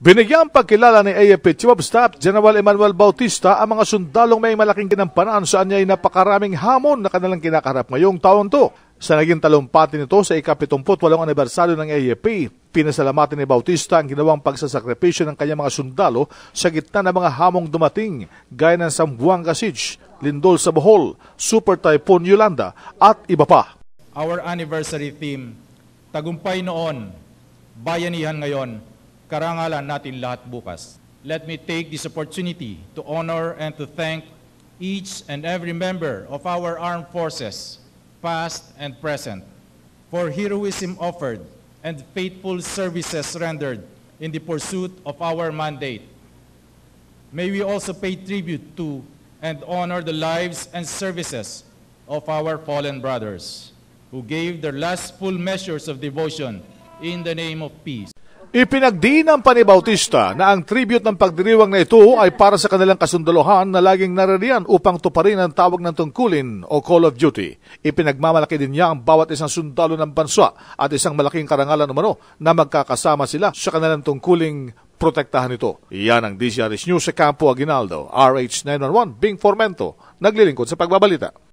Binigyang pagkilala ni AFP Chief of Staff General Emmanuel Bautista ang mga sundalong may malaking ginampanan sa anya'y napakaraming hamon na kanilang kinakarap ngayong taon to. Sa naging talumpati nito sa ika-78 anibersaryo ng AFP, pinasalamatan ni Bautista ang ginawang pagsasakripisyo ng kanyang mga sundalo sa gitna ng mga hamong dumating gaya ng Sambuanga Siege, Lindol sa Bohol, Super Typhoon Yolanda at iba pa. Our anniversary theme, Tagumpay noon, Bayanihan ngayon, karangalan natin lahat bukas. Let me take this opportunity to honor and to thank each and every member of our armed forces, past and present, for heroism offered and faithful services rendered in the pursuit of our mandate. May we also pay tribute to and honor the lives and services of our fallen brothers who gave their last full measures of devotion in the name of peace. Ipinagdiinam pa ni Bautista na ang tribute ng pagdiriwang na ito ay para sa kanilang kasundaluhan na laging naririyan upang tuparin ang tawag ng tungkulin o Call of Duty. Ipinagmamalaki din niya ang bawat isang sundalo ng bansa at isang malaking karangalan umano na magkakasama sila sa kanilang tungkuling protektahan ito. Iyan ang DCRS News sa Campo Aguinaldo, RH911, Bing Formento, naglilingkod sa pagbabalita.